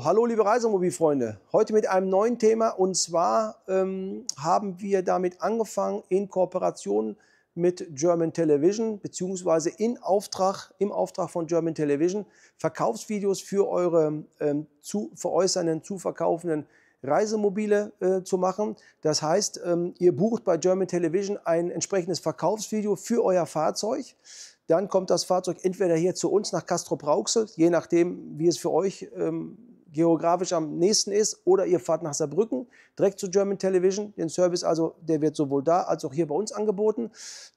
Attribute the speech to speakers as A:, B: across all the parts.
A: Oh, hallo liebe Reisemobilfreunde, heute mit einem neuen Thema und zwar ähm, haben wir damit angefangen in Kooperation mit German Television beziehungsweise Auftrag, im Auftrag von German Television Verkaufsvideos für eure ähm, zu veräußernden, zu verkaufenden Reisemobile äh, zu machen. Das heißt, ähm, ihr bucht bei German Television ein entsprechendes Verkaufsvideo für euer Fahrzeug dann kommt das Fahrzeug entweder hier zu uns nach Castro Brauxel, je nachdem, wie es für euch ähm, geografisch am nächsten ist, oder ihr fahrt nach Saarbrücken direkt zu German Television. Den Service also, der wird sowohl da als auch hier bei uns angeboten.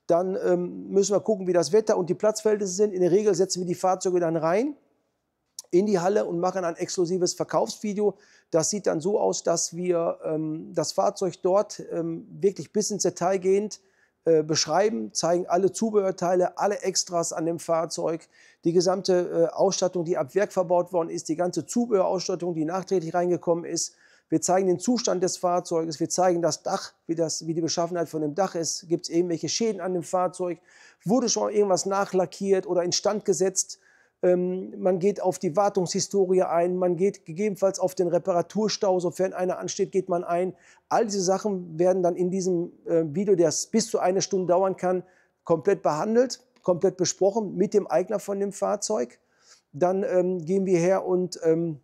A: Dann ähm, müssen wir gucken, wie das Wetter und die Platzverhältnisse sind. In der Regel setzen wir die Fahrzeuge dann rein in die Halle und machen ein exklusives Verkaufsvideo. Das sieht dann so aus, dass wir ähm, das Fahrzeug dort ähm, wirklich bis ins Detail gehend äh, beschreiben, zeigen alle Zubehörteile, alle Extras an dem Fahrzeug, die gesamte äh, Ausstattung, die ab Werk verbaut worden ist, die ganze Zubehörausstattung, die nachträglich reingekommen ist. Wir zeigen den Zustand des Fahrzeuges, wir zeigen das Dach, wie, das, wie die Beschaffenheit von dem Dach ist. Gibt es irgendwelche Schäden an dem Fahrzeug? Wurde schon irgendwas nachlackiert oder instand gesetzt? Ähm, man geht auf die Wartungshistorie ein, man geht gegebenenfalls auf den Reparaturstau, sofern einer ansteht, geht man ein. All diese Sachen werden dann in diesem ähm, Video, das bis zu eine Stunde dauern kann, komplett behandelt, komplett besprochen mit dem Eigner von dem Fahrzeug. Dann ähm, gehen wir her und, ähm,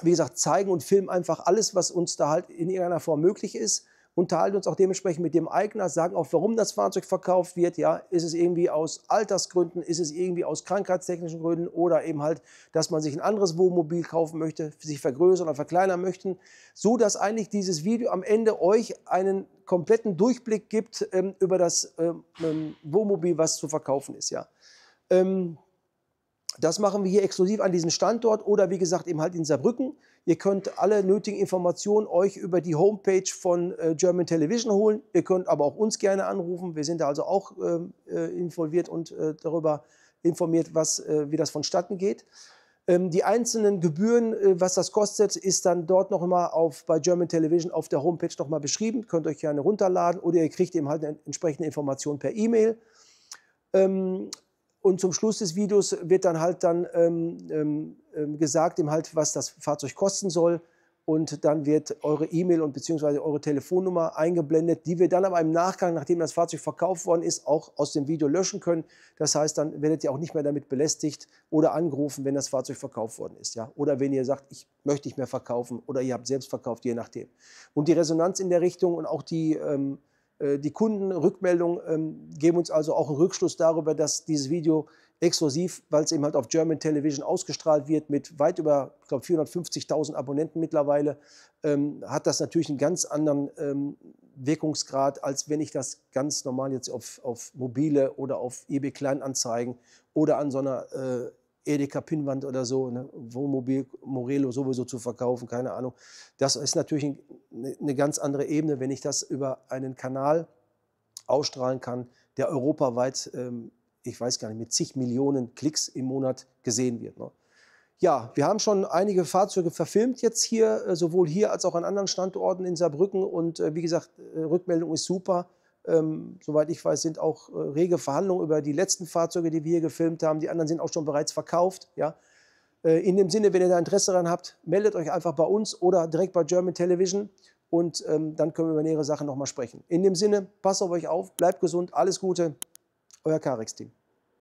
A: wie gesagt, zeigen und filmen einfach alles, was uns da halt in irgendeiner Form möglich ist unterhalten uns auch dementsprechend mit dem Eigner, sagen auch, warum das Fahrzeug verkauft wird. Ja, ist es irgendwie aus Altersgründen, ist es irgendwie aus krankheitstechnischen Gründen oder eben halt, dass man sich ein anderes Wohnmobil kaufen möchte, sich vergrößern oder verkleinern möchten, so dass eigentlich dieses Video am Ende euch einen kompletten Durchblick gibt ähm, über das ähm, ähm Wohnmobil, was zu verkaufen ist. Ja. Ähm, das machen wir hier exklusiv an diesem Standort oder wie gesagt eben halt in Saarbrücken. Ihr könnt alle nötigen Informationen euch über die Homepage von äh, German Television holen. Ihr könnt aber auch uns gerne anrufen. Wir sind da also auch ähm, äh, involviert und äh, darüber informiert, was, wie das vonstatten geht. Ähm, die einzelnen Gebühren, was das kostet, ist dann dort nochmal bei German Television auf der Homepage nochmal beschrieben. Könnt euch gerne runterladen oder ihr kriegt eben halt eine entsprechende Information per E-Mail. Ähm, und zum Schluss des Videos wird dann halt dann ähm, ähm, ähm, gesagt, ihm halt, was das Fahrzeug kosten soll. Und dann wird eure E-Mail und beziehungsweise eure Telefonnummer eingeblendet, die wir dann aber im Nachgang, nachdem das Fahrzeug verkauft worden ist, auch aus dem Video löschen können. Das heißt, dann werdet ihr auch nicht mehr damit belästigt oder angerufen, wenn das Fahrzeug verkauft worden ist. Ja? Oder wenn ihr sagt, ich möchte nicht mehr verkaufen oder ihr habt selbst verkauft, je nachdem. Und die Resonanz in der Richtung und auch die... Ähm, äh, die Kundenrückmeldungen ähm, geben uns also auch einen Rückschluss darüber, dass dieses Video exklusiv, weil es eben halt auf German Television ausgestrahlt wird, mit weit über, ich glaube, 450.000 Abonnenten mittlerweile, ähm, hat das natürlich einen ganz anderen ähm, Wirkungsgrad, als wenn ich das ganz normal jetzt auf, auf mobile oder auf eBay Kleinanzeigen oder an so einer äh, edeka Pinwand oder so, ne? Wohnmobil Morelo sowieso zu verkaufen, keine Ahnung. Das ist natürlich eine ne, ne ganz andere Ebene, wenn ich das über einen Kanal ausstrahlen kann, der europaweit, ähm, ich weiß gar nicht, mit zig Millionen Klicks im Monat gesehen wird. Ne? Ja, wir haben schon einige Fahrzeuge verfilmt jetzt hier, äh, sowohl hier als auch an anderen Standorten in Saarbrücken. Und äh, wie gesagt, äh, Rückmeldung ist super. Ähm, soweit ich weiß, sind auch äh, rege Verhandlungen über die letzten Fahrzeuge, die wir hier gefilmt haben. Die anderen sind auch schon bereits verkauft. Ja? Äh, in dem Sinne, wenn ihr da Interesse daran habt, meldet euch einfach bei uns oder direkt bei German Television und ähm, dann können wir über nähere Sachen nochmal sprechen. In dem Sinne, passt auf euch auf, bleibt gesund, alles Gute, euer Carex-Team.